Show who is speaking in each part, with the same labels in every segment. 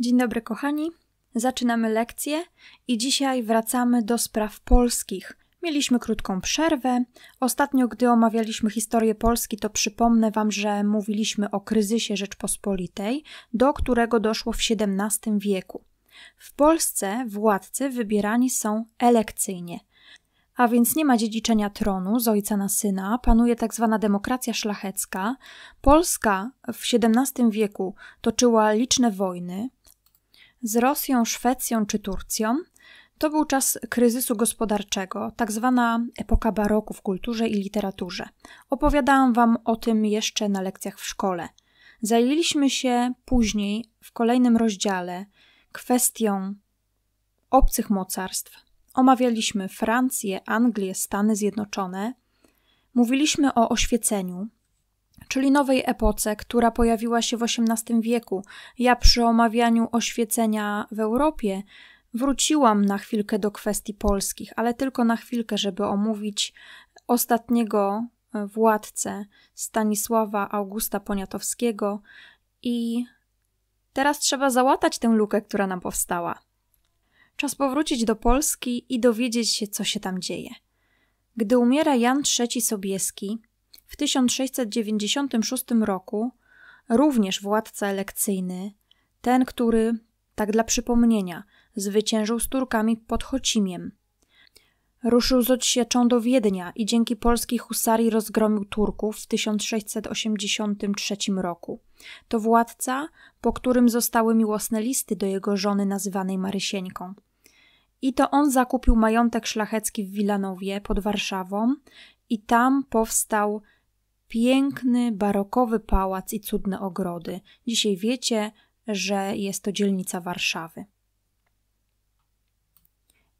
Speaker 1: Dzień dobry, kochani. Zaczynamy lekcję i dzisiaj wracamy do spraw polskich. Mieliśmy krótką przerwę. Ostatnio, gdy omawialiśmy historię Polski, to przypomnę Wam, że mówiliśmy o kryzysie Rzeczpospolitej, do którego doszło w XVII wieku. W Polsce władcy wybierani są elekcyjnie, a więc nie ma dziedziczenia tronu z ojca na syna, panuje tak zwana demokracja szlachecka. Polska w XVII wieku toczyła liczne wojny, z Rosją, Szwecją czy Turcją, to był czas kryzysu gospodarczego, tak zwana epoka baroku w kulturze i literaturze. Opowiadałam Wam o tym jeszcze na lekcjach w szkole. Zajęliśmy się później, w kolejnym rozdziale, kwestią obcych mocarstw. Omawialiśmy Francję, Anglię, Stany Zjednoczone. Mówiliśmy o oświeceniu, czyli nowej epoce, która pojawiła się w XVIII wieku. Ja przy omawianiu oświecenia w Europie wróciłam na chwilkę do kwestii polskich, ale tylko na chwilkę, żeby omówić ostatniego e, władcę Stanisława Augusta Poniatowskiego i teraz trzeba załatać tę lukę, która nam powstała. Czas powrócić do Polski i dowiedzieć się, co się tam dzieje. Gdy umiera Jan III Sobieski, w 1696 roku również władca elekcyjny, ten, który, tak dla przypomnienia, zwyciężył z Turkami pod Chocimiem. Ruszył z odsieczą do Wiednia i dzięki polskiej husarii rozgromił Turków w 1683 roku. To władca, po którym zostały miłosne listy do jego żony nazywanej Marysieńką. I to on zakupił majątek szlachecki w Wilanowie pod Warszawą i tam powstał piękny, barokowy pałac i cudne ogrody. Dzisiaj wiecie, że jest to dzielnica Warszawy.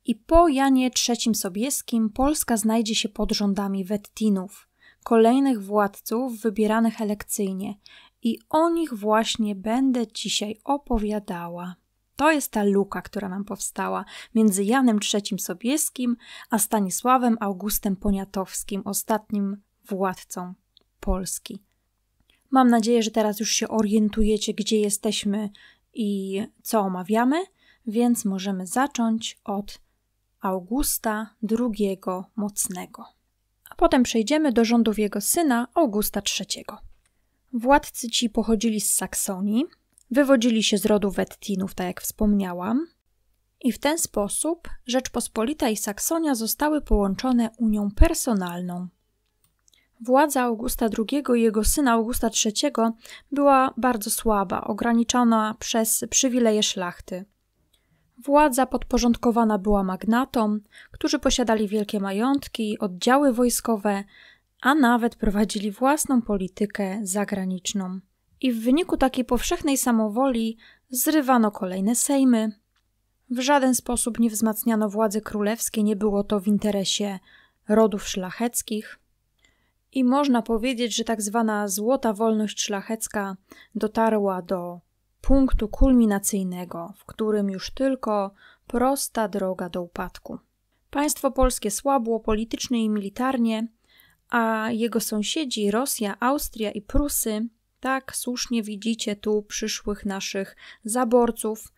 Speaker 1: I po Janie III Sobieskim Polska znajdzie się pod rządami Wettinów, kolejnych władców wybieranych elekcyjnie. I o nich właśnie będę dzisiaj opowiadała. To jest ta luka, która nam powstała między Janem III Sobieskim a Stanisławem Augustem Poniatowskim, ostatnim władcą Polski. Mam nadzieję, że teraz już się orientujecie, gdzie jesteśmy i co omawiamy, więc możemy zacząć od Augusta II Mocnego. A potem przejdziemy do rządów jego syna Augusta III. Władcy ci pochodzili z Saksonii, wywodzili się z rodu Wettinów, tak jak wspomniałam, i w ten sposób Rzeczpospolita i Saksonia zostały połączone unią personalną Władza Augusta II i jego syna Augusta III była bardzo słaba, ograniczona przez przywileje szlachty. Władza podporządkowana była magnatom, którzy posiadali wielkie majątki, oddziały wojskowe, a nawet prowadzili własną politykę zagraniczną. I w wyniku takiej powszechnej samowoli zrywano kolejne sejmy. W żaden sposób nie wzmacniano władzy królewskiej, nie było to w interesie rodów szlacheckich i można powiedzieć, że tak zwana złota wolność szlachecka dotarła do punktu kulminacyjnego, w którym już tylko prosta droga do upadku. Państwo polskie słabło politycznie i militarnie, a jego sąsiedzi Rosja, Austria i Prusy tak słusznie widzicie tu przyszłych naszych zaborców,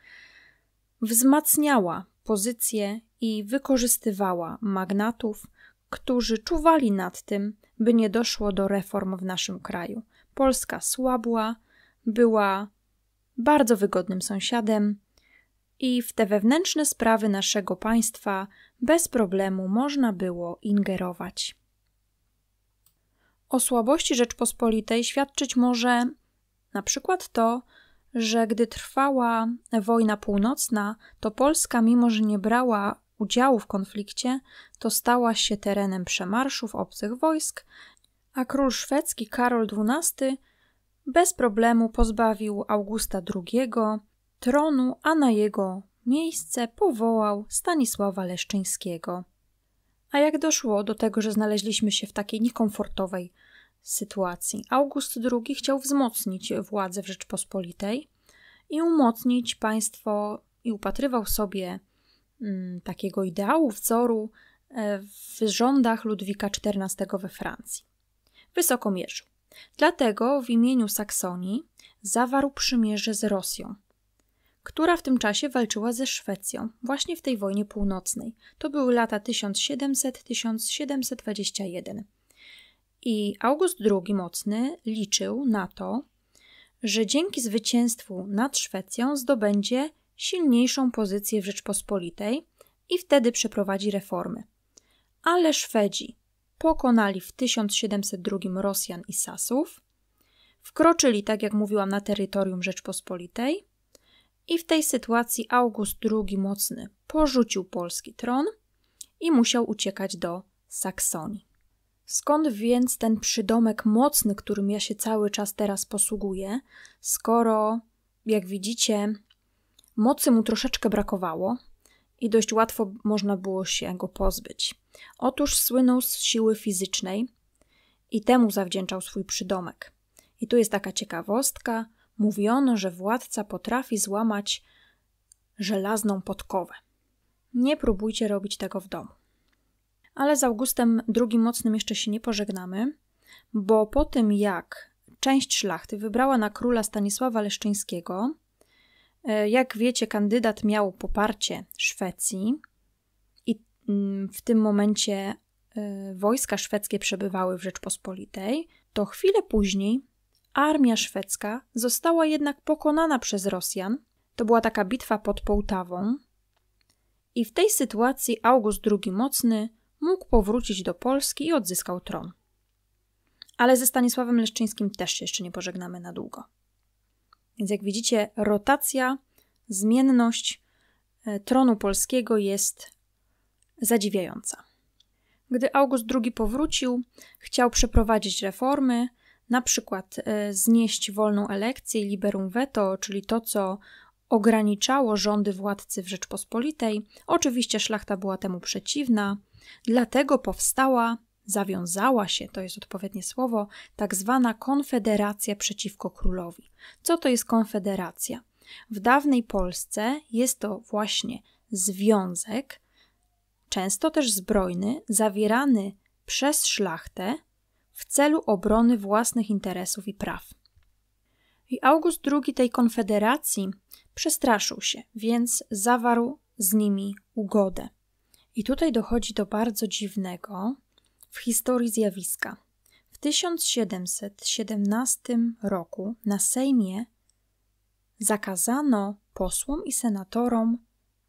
Speaker 1: wzmacniała pozycję i wykorzystywała magnatów, którzy czuwali nad tym, by nie doszło do reform w naszym kraju. Polska słabła, była bardzo wygodnym sąsiadem i w te wewnętrzne sprawy naszego państwa bez problemu można było ingerować. O słabości Rzeczpospolitej świadczyć może na przykład to, że gdy trwała wojna północna, to Polska, mimo że nie brała udziału w konflikcie, to stała się terenem przemarszów obcych wojsk, a król szwedzki Karol XII bez problemu pozbawił Augusta II tronu, a na jego miejsce powołał Stanisława Leszczyńskiego. A jak doszło do tego, że znaleźliśmy się w takiej niekomfortowej sytuacji? August II chciał wzmocnić władzę w Rzeczpospolitej i umocnić państwo i upatrywał sobie Mm, takiego ideału, wzoru e, w rządach Ludwika XIV we Francji. Wysoko mierzył. Dlatego w imieniu Saksonii zawarł przymierze z Rosją, która w tym czasie walczyła ze Szwecją, właśnie w tej wojnie północnej. To były lata 1700-1721. I August II Mocny liczył na to, że dzięki zwycięstwu nad Szwecją zdobędzie silniejszą pozycję w Rzeczpospolitej i wtedy przeprowadzi reformy. Ale Szwedzi pokonali w 1702 Rosjan i Sasów, wkroczyli, tak jak mówiłam, na terytorium Rzeczpospolitej i w tej sytuacji August II Mocny porzucił polski tron i musiał uciekać do Saksonii. Skąd więc ten przydomek mocny, którym ja się cały czas teraz posługuję, skoro, jak widzicie, Mocy mu troszeczkę brakowało i dość łatwo można było się go pozbyć. Otóż słynął z siły fizycznej i temu zawdzięczał swój przydomek. I tu jest taka ciekawostka. Mówiono, że władca potrafi złamać żelazną podkowę. Nie próbujcie robić tego w domu. Ale z Augustem II Mocnym jeszcze się nie pożegnamy, bo po tym jak część szlachty wybrała na króla Stanisława Leszczyńskiego, E, jak wiecie, kandydat miał poparcie Szwecji i mm, w tym momencie e, wojska szwedzkie przebywały w Rzeczpospolitej. To chwilę później armia szwedzka została jednak pokonana przez Rosjan. To była taka bitwa pod Połtawą. I w tej sytuacji August II Mocny mógł powrócić do Polski i odzyskał tron. Ale ze Stanisławem Leszczyńskim też się jeszcze nie pożegnamy na długo. Więc jak widzicie, rotacja, zmienność e, tronu polskiego jest zadziwiająca. Gdy August II powrócił, chciał przeprowadzić reformy, na przykład e, znieść wolną elekcję i liberum veto, czyli to, co ograniczało rządy władcy w Rzeczpospolitej. Oczywiście szlachta była temu przeciwna, dlatego powstała zawiązała się, to jest odpowiednie słowo, tak zwana konfederacja przeciwko królowi. Co to jest konfederacja? W dawnej Polsce jest to właśnie związek, często też zbrojny, zawierany przez szlachtę w celu obrony własnych interesów i praw. I August II tej konfederacji przestraszył się, więc zawarł z nimi ugodę. I tutaj dochodzi do bardzo dziwnego, w historii zjawiska. W 1717 roku na Sejmie zakazano posłom i senatorom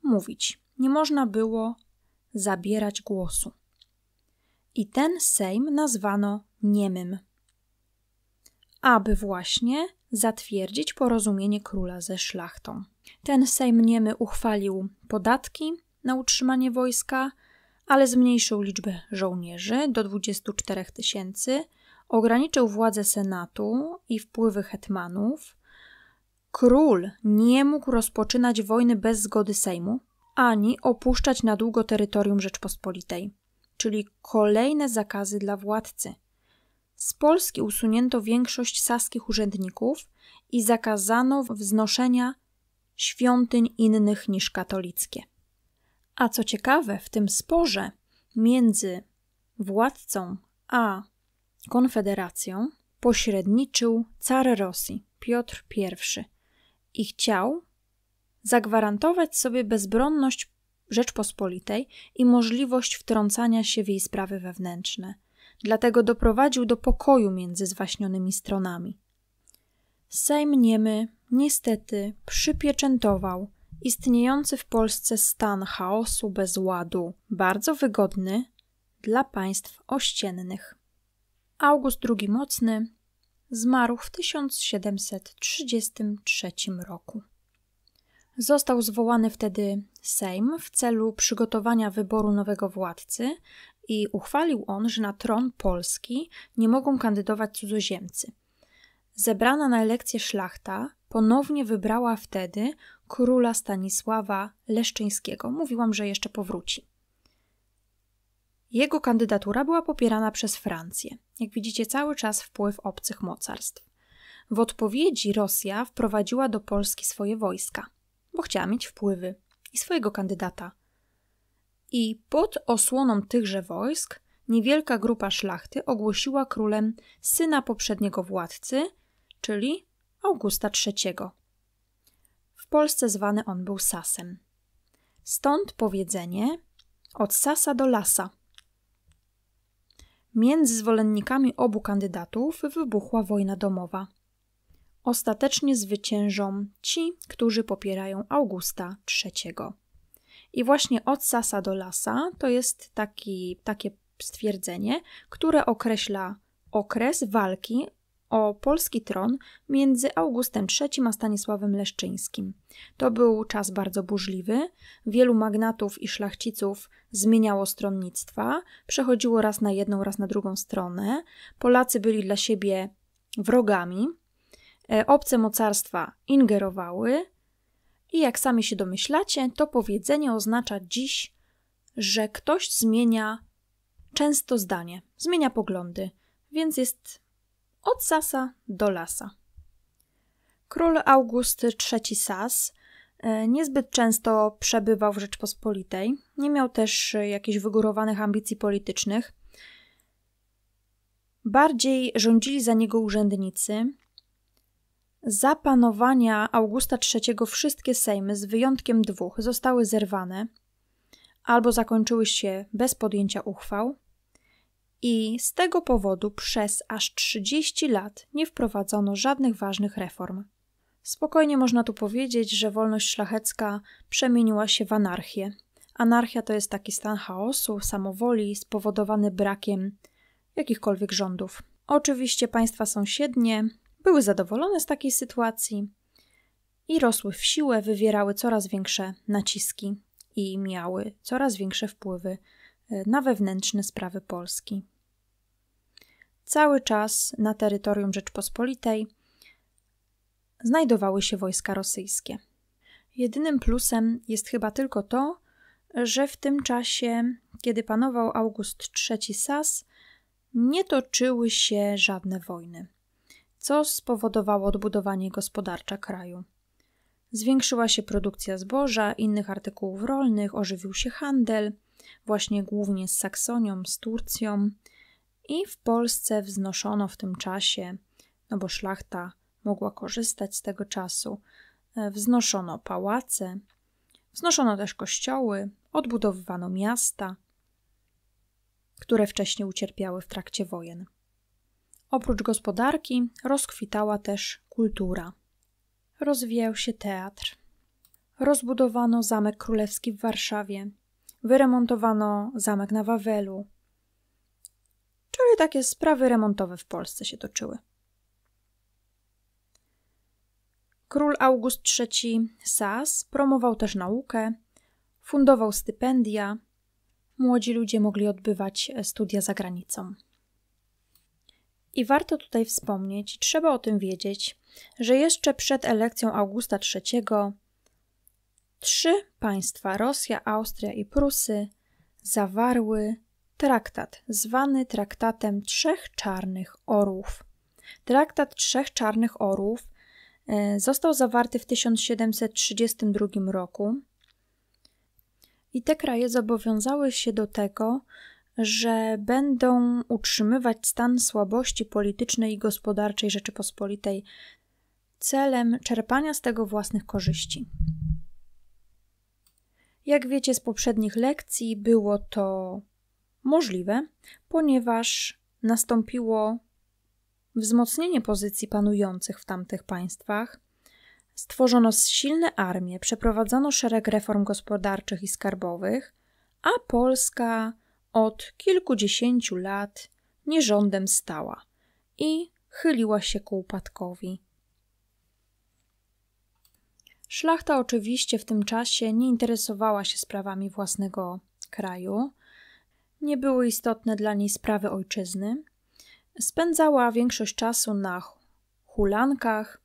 Speaker 1: mówić. Nie można było zabierać głosu. I ten Sejm nazwano niemym, aby właśnie zatwierdzić porozumienie króla ze szlachtą. Ten Sejm niemy uchwalił podatki na utrzymanie wojska, ale zmniejszył liczbę żołnierzy do 24 tysięcy, ograniczył władzę senatu i wpływy hetmanów. Król nie mógł rozpoczynać wojny bez zgody Sejmu ani opuszczać na długo terytorium Rzeczpospolitej, czyli kolejne zakazy dla władcy. Z Polski usunięto większość saskich urzędników i zakazano wznoszenia świątyń innych niż katolickie. A co ciekawe, w tym sporze między władcą a konfederacją pośredniczył car Rosji, Piotr I, i chciał zagwarantować sobie bezbronność Rzeczpospolitej i możliwość wtrącania się w jej sprawy wewnętrzne. Dlatego doprowadził do pokoju między zwaśnionymi stronami. Sejm Niemy niestety przypieczętował istniejący w Polsce stan chaosu bez ładu, bardzo wygodny dla państw ościennych. August II Mocny zmarł w 1733 roku. Został zwołany wtedy Sejm w celu przygotowania wyboru nowego władcy i uchwalił on, że na tron Polski nie mogą kandydować cudzoziemcy. Zebrana na elekcję szlachta ponownie wybrała wtedy króla Stanisława Leszczyńskiego. Mówiłam, że jeszcze powróci. Jego kandydatura była popierana przez Francję. Jak widzicie, cały czas wpływ obcych mocarstw. W odpowiedzi Rosja wprowadziła do Polski swoje wojska, bo chciała mieć wpływy i swojego kandydata. I pod osłoną tychże wojsk niewielka grupa szlachty ogłosiła królem syna poprzedniego władcy, czyli Augusta III. W Polsce zwany on był Sasem. Stąd powiedzenie od Sasa do Lasa. Między zwolennikami obu kandydatów wybuchła wojna domowa. Ostatecznie zwyciężą ci, którzy popierają Augusta III. I właśnie od Sasa do Lasa to jest taki, takie stwierdzenie, które określa okres walki o polski tron między Augustem III a Stanisławem Leszczyńskim. To był czas bardzo burzliwy. Wielu magnatów i szlachciców zmieniało stronnictwa, przechodziło raz na jedną, raz na drugą stronę. Polacy byli dla siebie wrogami. E, obce mocarstwa ingerowały. I jak sami się domyślacie, to powiedzenie oznacza dziś, że ktoś zmienia często zdanie, zmienia poglądy, więc jest od Sasa do Lasa. Król August III Sas e, niezbyt często przebywał w Rzeczpospolitej, nie miał też jakichś wygórowanych ambicji politycznych. Bardziej rządzili za niego urzędnicy. Za panowania Augusta III wszystkie sejmy, z wyjątkiem dwóch, zostały zerwane albo zakończyły się bez podjęcia uchwał – i z tego powodu przez aż 30 lat nie wprowadzono żadnych ważnych reform. Spokojnie można tu powiedzieć, że wolność szlachecka przemieniła się w anarchię. Anarchia to jest taki stan chaosu, samowoli spowodowany brakiem jakichkolwiek rządów. Oczywiście państwa sąsiednie były zadowolone z takiej sytuacji i rosły w siłę, wywierały coraz większe naciski i miały coraz większe wpływy e, na wewnętrzne sprawy Polski cały czas na terytorium Rzeczpospolitej znajdowały się wojska rosyjskie. Jedynym plusem jest chyba tylko to, że w tym czasie, kiedy panował August III Sas, nie toczyły się żadne wojny, co spowodowało odbudowanie gospodarcze kraju. Zwiększyła się produkcja zboża, innych artykułów rolnych, ożywił się handel, właśnie głównie z Saksonią, z Turcją, i w Polsce wznoszono w tym czasie, no bo szlachta mogła korzystać z tego czasu, e, wznoszono pałace, wznoszono też kościoły, odbudowywano miasta, które wcześniej ucierpiały w trakcie wojen. Oprócz gospodarki rozkwitała też kultura. Rozwijał się teatr. Rozbudowano Zamek Królewski w Warszawie. Wyremontowano zamek na Wawelu, Czyli takie sprawy remontowe w Polsce się toczyły. Król August III Sas promował też naukę, fundował stypendia. Młodzi ludzie mogli odbywać e, studia za granicą. I warto tutaj wspomnieć, trzeba o tym wiedzieć, że jeszcze przed elekcją Augusta III trzy państwa Rosja, Austria i Prusy zawarły traktat, zwany traktatem Trzech Czarnych Orłów. Traktat Trzech Czarnych Orłów e, został zawarty w 1732 roku i te kraje zobowiązały się do tego, że będą utrzymywać stan słabości politycznej i gospodarczej Rzeczypospolitej celem czerpania z tego własnych korzyści. Jak wiecie z poprzednich lekcji, było to Możliwe, ponieważ nastąpiło wzmocnienie pozycji panujących w tamtych państwach, stworzono silne armie, przeprowadzono szereg reform gospodarczych i skarbowych, a Polska od kilkudziesięciu lat nierządem stała i chyliła się ku upadkowi. Szlachta oczywiście w tym czasie nie interesowała się sprawami własnego kraju, nie były istotne dla niej sprawy ojczyzny. Spędzała większość czasu na hulankach,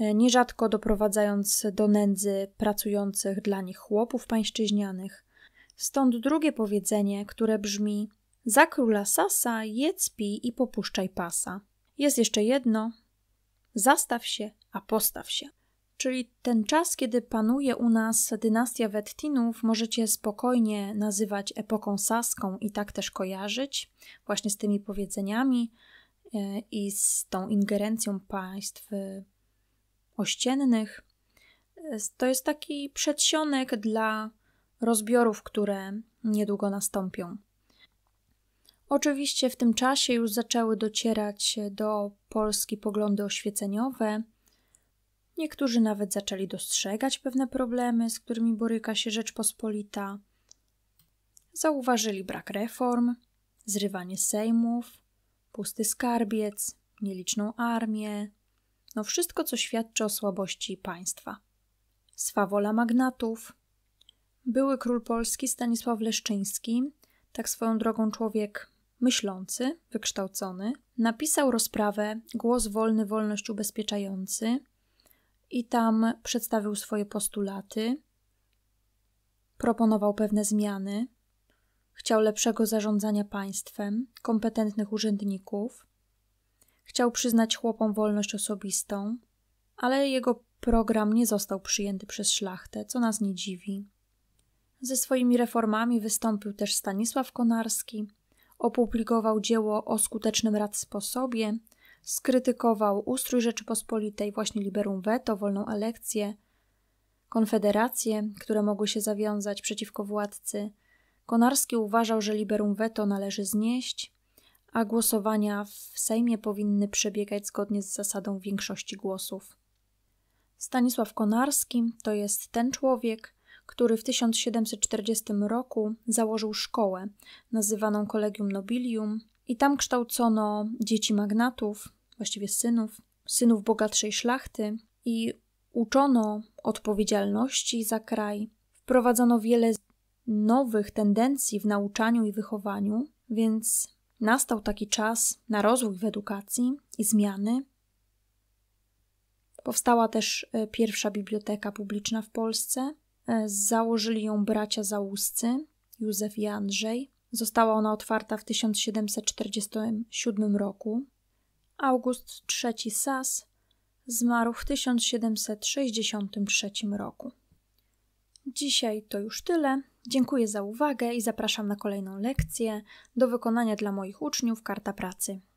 Speaker 1: e, nierzadko doprowadzając do nędzy pracujących dla nich chłopów pańszczyźnianych. Stąd drugie powiedzenie, które brzmi: Za króla sasa jedz, pij i popuszczaj pasa. Jest jeszcze jedno: zastaw się, a postaw się. Czyli ten czas, kiedy panuje u nas dynastia Wettinów, możecie spokojnie nazywać epoką saską i tak też kojarzyć właśnie z tymi powiedzeniami e, i z tą ingerencją państw e, ościennych. E, to jest taki przedsionek dla rozbiorów, które niedługo nastąpią. Oczywiście w tym czasie już zaczęły docierać do Polski poglądy oświeceniowe, Niektórzy nawet zaczęli dostrzegać pewne problemy, z którymi boryka się Rzeczpospolita. Zauważyli brak reform, zrywanie sejmów, pusty skarbiec, nieliczną armię, no wszystko, co świadczy o słabości państwa. Swawola magnatów. Były król Polski Stanisław Leszczyński, tak swoją drogą człowiek myślący, wykształcony, napisał rozprawę Głos wolny, wolność ubezpieczający – i tam przedstawił swoje postulaty, proponował pewne zmiany, chciał lepszego zarządzania państwem, kompetentnych urzędników, chciał przyznać chłopom wolność osobistą, ale jego program nie został przyjęty przez szlachtę, co nas nie dziwi. Ze swoimi reformami wystąpił też Stanisław Konarski, opublikował dzieło o skutecznym sposobie, skrytykował ustrój Rzeczypospolitej, właśnie liberum veto, wolną elekcję, konfederacje, które mogły się zawiązać przeciwko władcy. Konarski uważał, że liberum veto należy znieść, a głosowania w Sejmie powinny przebiegać zgodnie z zasadą większości głosów. Stanisław Konarski to jest ten człowiek, który w 1740 roku założył szkołę nazywaną Collegium Nobilium, i tam kształcono dzieci magnatów, właściwie synów, synów bogatszej szlachty i uczono odpowiedzialności za kraj. Wprowadzono wiele nowych tendencji w nauczaniu i wychowaniu, więc nastał taki czas na rozwój w edukacji i zmiany. Powstała też e, pierwsza biblioteka publiczna w Polsce. E, założyli ją bracia załuscy, Józef i Andrzej. Została ona otwarta w 1747 roku. August III Sas zmarł w 1763 roku. Dzisiaj to już tyle. Dziękuję za uwagę i zapraszam na kolejną lekcję do wykonania dla moich uczniów karta pracy.